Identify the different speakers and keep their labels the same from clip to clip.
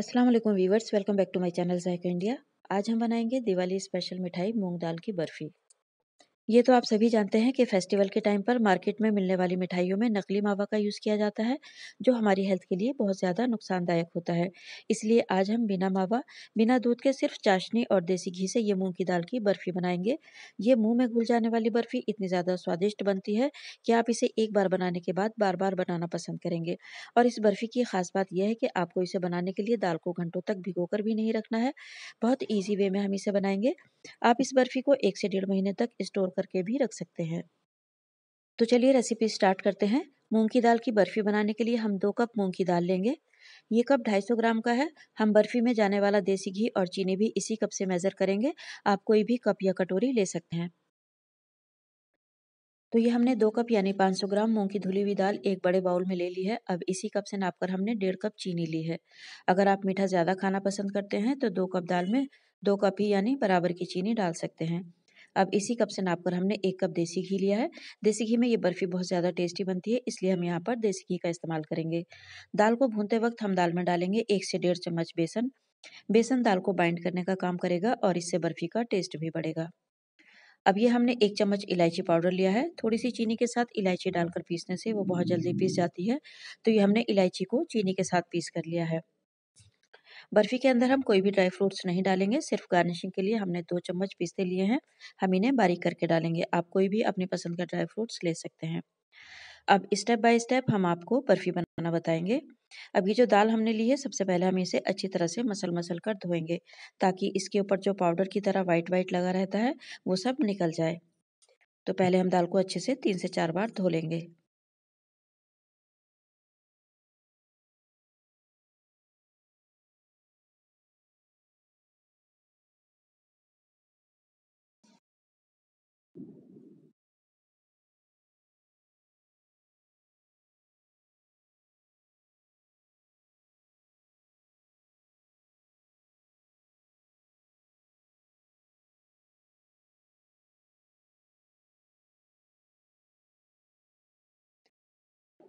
Speaker 1: अस्सलाम वालेकुम viewers welcome back to my channel Zaika India आज हम बनाएंगे दिवाली स्पेशल मिठाई मूंग दाल की बर्फ़ी ये तो आप सभी जानते हैं कि फेस्टिवल के टाइम पर मार्केट में मिलने वाली मिठाइयों में नकली मावा का यूज़ किया जाता है जो हमारी हेल्थ के लिए बहुत ज़्यादा नुकसानदायक होता है इसलिए आज हम बिना मावा बिना दूध के सिर्फ चाशनी और देसी घी से ये मूंग की दाल की बर्फ़ी बनाएंगे ये मुंह में घुल जाने वाली बर्फ़ी इतनी ज़्यादा स्वादिष्ट बनती है कि आप इसे एक बार बनाने के बाद बार बार बनाना पसंद करेंगे और इस बर्फ़ी की खास बात यह है कि आपको इसे बनाने के लिए दाल को घंटों तक भिगो भी नहीं रखना है बहुत ईजी वे में हम इसे बनाएंगे आप इस बर्फ़ी को एक से डेढ़ महीने तक स्टोर करके भी रख सकते हैं तो चलिए रेसिपी स्टार्ट करते हैं मूंग की दाल की बर्फ़ी बनाने के लिए हम दो कप मूंग की दाल लेंगे ये कप 250 ग्राम का है हम बर्फ़ी में जाने वाला देसी घी और चीनी भी इसी कप से मेज़र करेंगे आप कोई भी कप या कटोरी ले सकते हैं तो ये हमने दो कप यानी 500 ग्राम मूंग की धुली हुई दाल एक बड़े बाउल में ले ली है अब इसी कप से नापकर हमने डेढ़ कप चीनी ली है अगर आप मीठा ज़्यादा खाना पसंद करते हैं तो दो कप दाल में दो कप ही यानी बराबर की चीनी डाल सकते हैं अब इसी कप से नाप कर हमने एक कप देसी घी लिया है देसी घी में ये बर्फ़ी बहुत ज़्यादा टेस्टी बनती है इसलिए हम यहाँ पर देसी घी का इस्तेमाल करेंगे दाल को भूनते वक्त हम दाल में डालेंगे एक से डेढ़ चम्मच बेसन बेसन दाल को बाइंड करने का काम करेगा और इससे बर्फ़ी का टेस्ट भी बढ़ेगा अब ये हमने एक चम्मच इलायची पाउडर लिया है थोड़ी सी चीनी के साथ इलायची डालकर पीसने से वो बहुत जल्दी पीस जाती है तो ये हमने इलायची को चीनी के साथ पीस कर लिया है बर्फ़ी के अंदर हम कोई भी ड्राई फ्रूट्स नहीं डालेंगे सिर्फ गार्निशिंग के लिए हमने दो चम्मच पिस्ते लिए हैं हम इन्हें बारीक करके डालेंगे आप कोई भी अपनी पसंद का ड्राई फ्रूट्स ले सकते हैं अब स्टेप बाय स्टेप हम आपको बर्फ़ी बनाना बताएंगे अब ये जो दाल हमने ली है सबसे पहले हम इसे अच्छी तरह से मसल मसल कर धोएंगे ताकि इसके ऊपर जो पाउडर की तरह वाइट वाइट लगा रहता है वो सब निकल जाए तो पहले हम दाल को अच्छे से तीन से चार बार धो लेंगे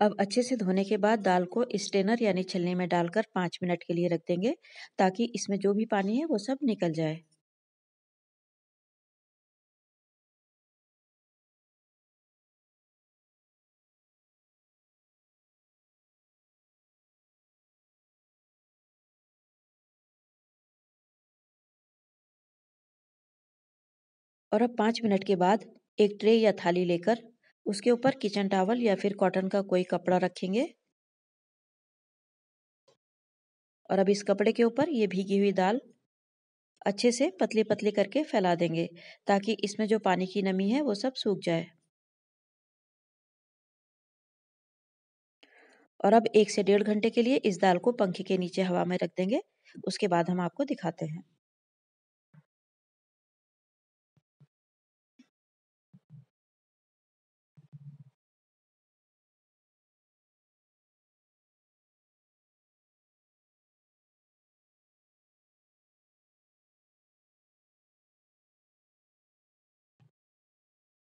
Speaker 1: अब अच्छे से धोने के बाद दाल को स्टेनर यानी छलने में डालकर पाँच मिनट के लिए रख देंगे ताकि इसमें जो भी पानी है वो सब निकल जाए और अब पाँच मिनट के बाद एक ट्रे या थाली लेकर उसके ऊपर किचन टावल या फिर कॉटन का कोई कपड़ा रखेंगे और अब इस कपड़े के ऊपर ये भीगी हुई दाल अच्छे से पतली पतली करके फैला देंगे ताकि इसमें जो पानी की नमी है वो सब सूख जाए और अब एक से डेढ़ घंटे के लिए इस दाल को पंखे के नीचे हवा में रख देंगे उसके बाद हम आपको दिखाते हैं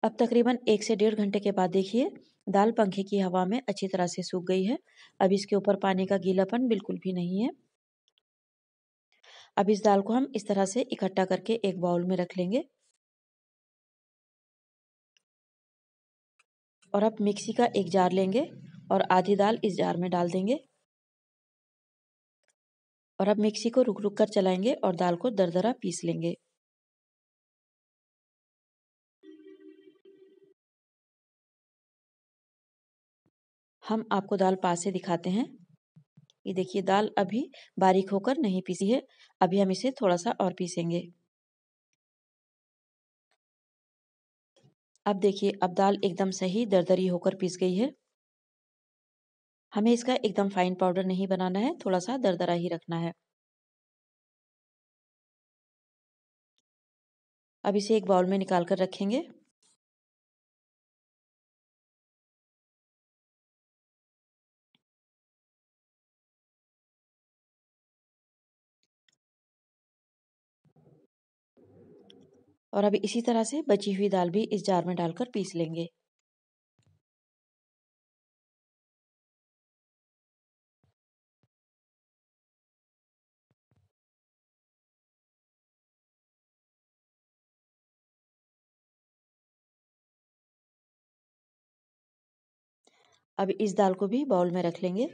Speaker 1: अब तकरीबन एक से डेढ़ घंटे के बाद देखिए दाल पंखे की हवा में अच्छी तरह से सूख गई है अब इसके ऊपर पानी का गीलापन बिल्कुल भी नहीं है अब इस दाल को हम इस तरह से इकट्ठा करके एक बाउल में रख लेंगे
Speaker 2: और अब मिक्सी का
Speaker 1: एक जार लेंगे और आधी दाल इस जार में डाल देंगे और अब मिक्सी को रुक रुक कर चलाएंगे और दाल को दरदरा पीस लेंगे हम आपको दाल पास से दिखाते हैं ये देखिए दाल अभी बारीक होकर नहीं पीसी है अभी हम इसे थोड़ा सा और पीसेंगे अब देखिए अब दाल एकदम सही दरदरी होकर पीस गई है हमें इसका एकदम फाइन पाउडर नहीं बनाना है थोड़ा सा दरदरा ही
Speaker 2: रखना है अब इसे एक बाउल में निकाल कर रखेंगे और अब इसी तरह से बची हुई दाल भी इस जार में डालकर पीस लेंगे अब इस दाल को भी बाउल में रख लेंगे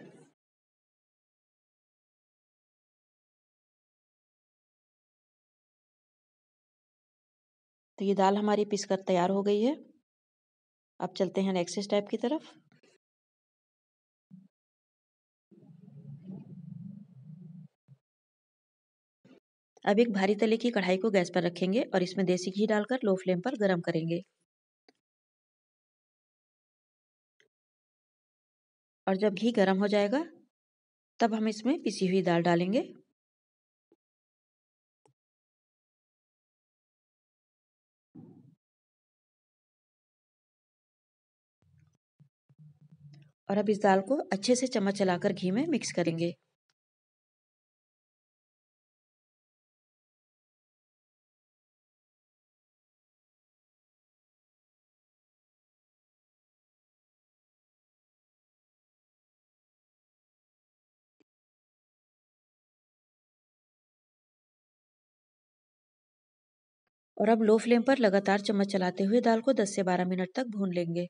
Speaker 1: तो ये दाल हमारी कर तैयार हो गई है अब चलते हैं नेक्स्ट स्टेप की तरफ
Speaker 2: अब एक भारी तले की कढ़ाई को गैस पर रखेंगे और इसमें देसी घी डालकर लो फ्लेम पर गर्म करेंगे और जब घी गरम हो जाएगा तब हम इसमें पिसी हुई दाल डालेंगे और अब इस दाल को अच्छे से चम्मच चलाकर घी में मिक्स करेंगे और अब लो फ्लेम पर लगातार चम्मच चलाते हुए दाल को 10 से 12 मिनट तक भून लेंगे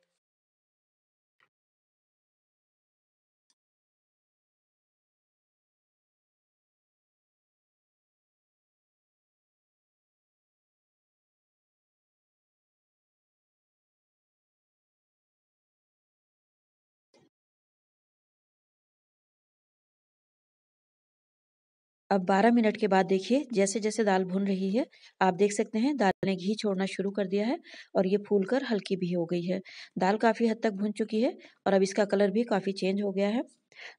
Speaker 1: अब 12 मिनट के बाद देखिए जैसे जैसे दाल भुन रही है आप देख सकते हैं दाल ने घी छोड़ना शुरू कर दिया है और ये फूल कर हल्की भी हो गई है दाल काफ़ी हद तक भुन चुकी है और अब इसका कलर भी काफ़ी चेंज हो गया है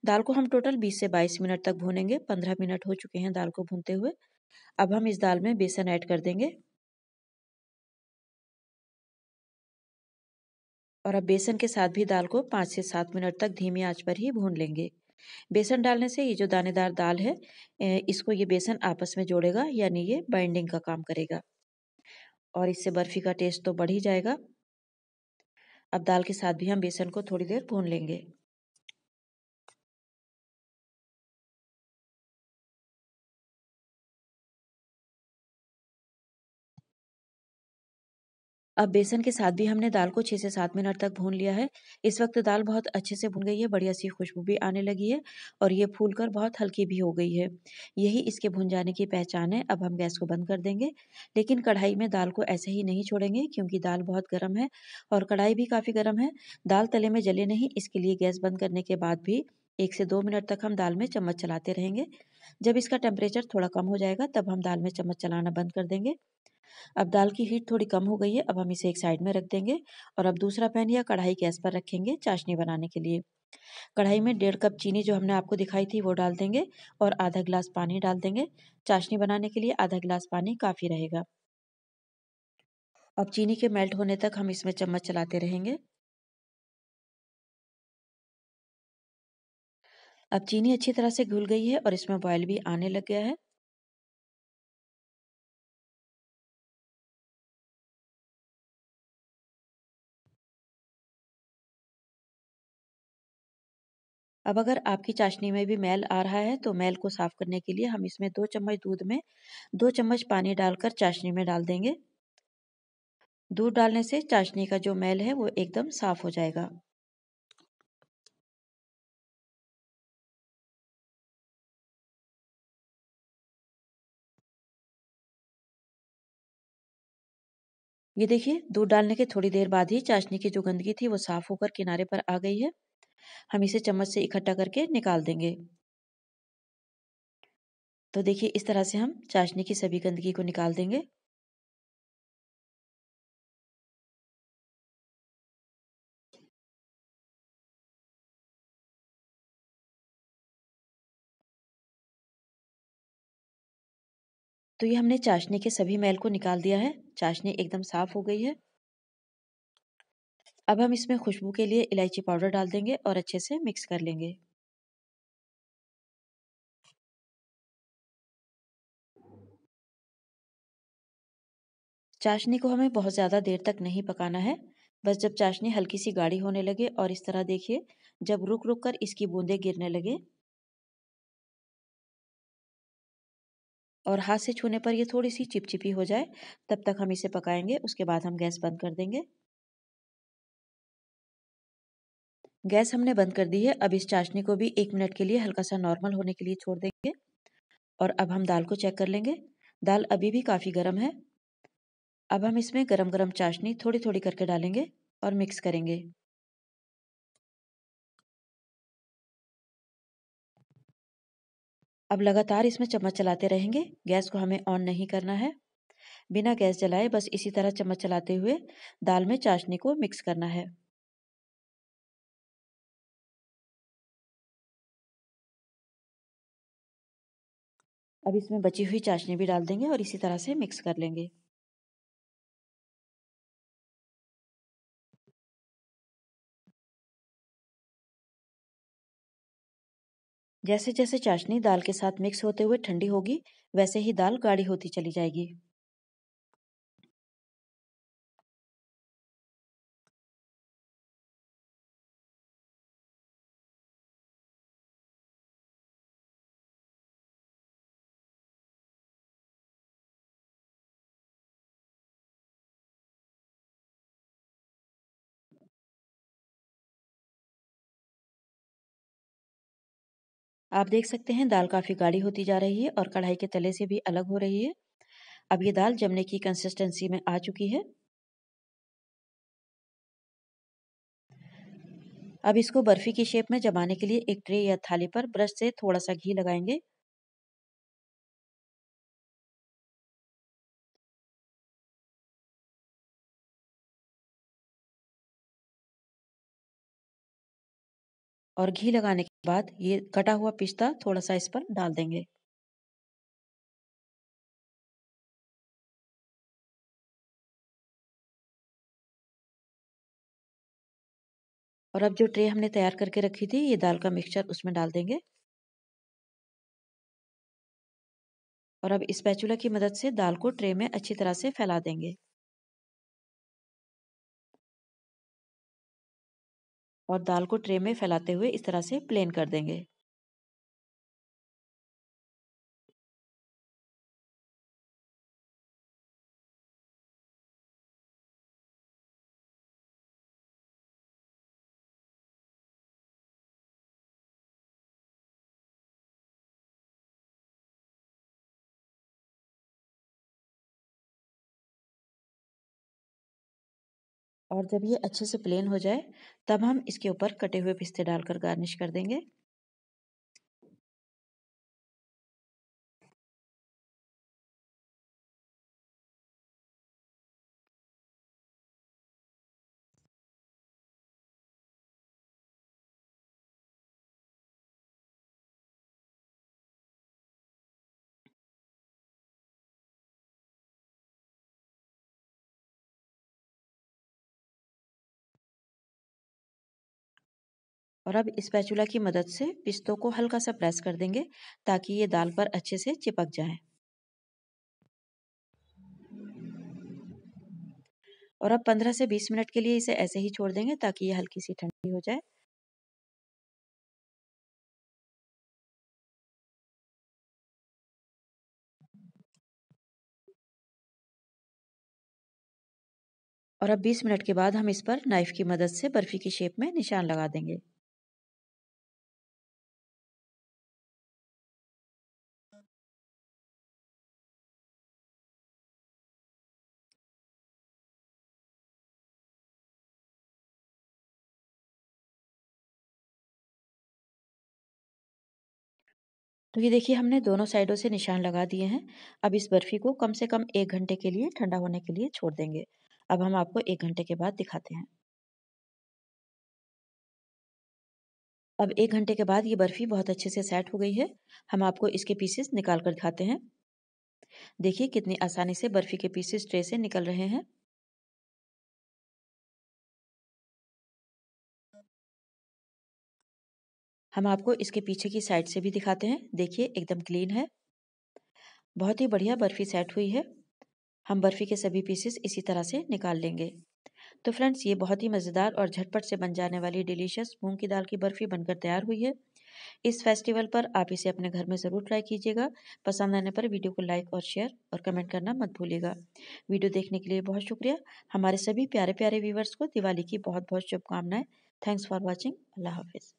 Speaker 1: दाल को हम टोटल 20 से 22 मिनट तक भूनेंगे 15 मिनट हो चुके हैं दाल को भूनते हुए अब हम इस दाल में बेसन ऐड कर देंगे और अब बेसन के साथ भी दाल को पाँच से सात मिनट तक धीमी आँच पर ही भून लेंगे बेसन डालने से ये जो दानेदार दाल है इसको ये बेसन आपस में जोड़ेगा यानी ये बाइंडिंग का काम करेगा और इससे बर्फ़ी का टेस्ट तो बढ़ ही जाएगा अब दाल के साथ भी हम बेसन को थोड़ी देर भून लेंगे अब बेसन के साथ भी हमने दाल को छः से सात मिनट तक भून लिया है इस वक्त दाल बहुत अच्छे से भून गई है बढ़िया सी खुशबू भी आने लगी है और ये फूल कर बहुत हल्की भी हो गई है यही इसके भुन जाने की पहचान है अब हम गैस को बंद कर देंगे लेकिन कढ़ाई में दाल को ऐसे ही नहीं छोड़ेंगे क्योंकि दाल बहुत गर्म है और कढ़ाई भी काफ़ी गर्म है दाल तले में जले नहीं इसके लिए गैस बंद करने के बाद भी एक से दो मिनट तक हम दाल में चम्मच चलाते रहेंगे जब इसका टेम्परेचर थोड़ा कम हो जाएगा तब हम दाल में चम्मच चलाना बंद कर देंगे अब दाल की हीट थोड़ी कम हो गई है अब हम इसे एक साइड में रख देंगे और अब दूसरा पैन या कढ़ाई गैस पर रखेंगे चाशनी बनाने के लिए कढ़ाई में डेढ़ कप चीनी जो हमने आपको दिखाई थी वो डाल देंगे और आधा गिलास पानी डाल देंगे चाशनी बनाने के लिए आधा गिलास पानी काफ़ी रहेगा अब चीनी के मेल्ट होने तक हम इसमें चम्मच चलाते रहेंगे अब चीनी अच्छी तरह से घुल गई है और इसमें बॉयल भी
Speaker 2: आने लग गया है
Speaker 1: अब अगर आपकी चाशनी में भी मैल आ रहा है तो मैल को साफ करने के लिए हम इसमें दो चम्मच दूध में दो चम्मच पानी डालकर चाशनी में डाल देंगे दूध डालने से चाशनी का जो मैल है वो एकदम साफ हो जाएगा ये देखिए दूध डालने के थोड़ी देर बाद ही चाशनी की जो गंदगी थी वो साफ होकर किनारे पर आ गई है हम इसे चम्मच से इकट्ठा करके निकाल देंगे तो देखिए इस तरह से हम चाशनी की सभी गंदगी को निकाल देंगे तो ये हमने चाशनी के सभी मैल को निकाल दिया है चाशनी एकदम साफ़ हो गई है अब हम इसमें खुशबू के लिए इलायची पाउडर डाल देंगे और अच्छे से मिक्स कर लेंगे चाशनी को हमें बहुत ज़्यादा देर तक नहीं पकाना है बस जब चाशनी हल्की सी गाढ़ी होने लगे और इस तरह देखिए जब रुक रुक कर इसकी बूंदें गिरने लगे और हाथ से छूने पर ये थोड़ी सी चिपचिपी हो जाए तब तक हम इसे पकाएंगे उसके बाद हम गैस बंद कर देंगे गैस हमने बंद कर दी है अब इस चाशनी को भी एक मिनट के लिए हल्का सा नॉर्मल होने के लिए छोड़ देंगे और अब हम दाल को चेक कर लेंगे दाल अभी भी काफ़ी गर्म है अब हम इसमें गरम गरम चाशनी थोड़ी थोड़ी करके डालेंगे और मिक्स करेंगे अब लगातार इसमें चम्मच चलाते रहेंगे गैस को हमें ऑन नहीं करना है बिना गैस जलाए बस इसी तरह चम्मच चलाते हुए दाल में चाशनी को मिक्स करना है
Speaker 2: अब इसमें बची हुई चाशनी भी डाल देंगे और इसी तरह से मिक्स कर लेंगे जैसे जैसे चाशनी दाल के साथ मिक्स होते हुए ठंडी होगी वैसे ही दाल गाढ़ी होती चली जाएगी
Speaker 1: आप देख सकते हैं दाल काफ़ी गाढ़ी होती जा रही है और कढ़ाई के तले से भी अलग हो रही है अब ये दाल जमने की कंसिस्टेंसी में आ चुकी है अब इसको बर्फ़ी की शेप में जमाने के लिए एक ट्रे या थाली पर ब्रश से थोड़ा सा घी लगाएंगे
Speaker 2: और घी लगाने के बाद ये कटा हुआ पिस्ता थोड़ा सा इस पर डाल देंगे और अब जो ट्रे हमने
Speaker 1: तैयार करके रखी थी ये दाल का मिक्सचर उसमें डाल देंगे और अब इस पैचुला की मदद से दाल को ट्रे में अच्छी तरह से फैला देंगे
Speaker 2: और दाल को ट्रे में फैलाते हुए इस तरह से प्लेन कर देंगे और जब ये अच्छे से प्लेन हो जाए तब हम इसके ऊपर कटे हुए पिस्ते डालकर गार्निश कर देंगे
Speaker 1: और अब स्पैचुला की मदद से पिस्तों को हल्का सा प्रेस कर देंगे ताकि ये दाल पर अच्छे से चिपक जाए और अब 15 से 20 मिनट के लिए इसे ऐसे ही छोड़ देंगे ताकि ये हल्की सी ठंडी हो जाए
Speaker 2: और अब 20 मिनट के बाद हम इस पर नाइफ़ की मदद से बर्फ़ी की शेप में निशान लगा देंगे
Speaker 1: तो ये देखिए हमने दोनों साइडों से निशान लगा दिए हैं अब इस बर्फ़ी को कम से कम एक घंटे के लिए ठंडा होने के लिए छोड़ देंगे अब हम आपको एक घंटे के बाद दिखाते हैं अब एक घंटे के बाद ये बर्फ़ी बहुत अच्छे से सेट हो गई है हम आपको इसके पीसेस निकाल कर दिखाते हैं देखिए कितनी आसानी से बर्फ़ी के पीसेस ट्रे से निकल रहे हैं हम आपको इसके पीछे की साइड से भी दिखाते हैं देखिए एकदम क्लीन है बहुत ही बढ़िया बर्फ़ी सेट हुई है हम बर्फ़ी के सभी पीसेस इसी तरह से निकाल लेंगे तो फ्रेंड्स ये बहुत ही मज़ेदार और झटपट से बन जाने वाली डिलीशियस मूंग की दाल की बर्फ़ी बनकर तैयार हुई है इस फेस्टिवल पर आप इसे अपने घर में ज़रूर ट्राई कीजिएगा पसंद आने पर वीडियो को लाइक और शेयर और कमेंट करना मत भूलिएगा वीडियो देखने के लिए बहुत शुक्रिया हमारे सभी प्यारे प्यारे व्यूवर्स को दिवाली की बहुत बहुत शुभकामनाएं थैंक्स फॉर वॉचिंग अल्लाह हाफिज़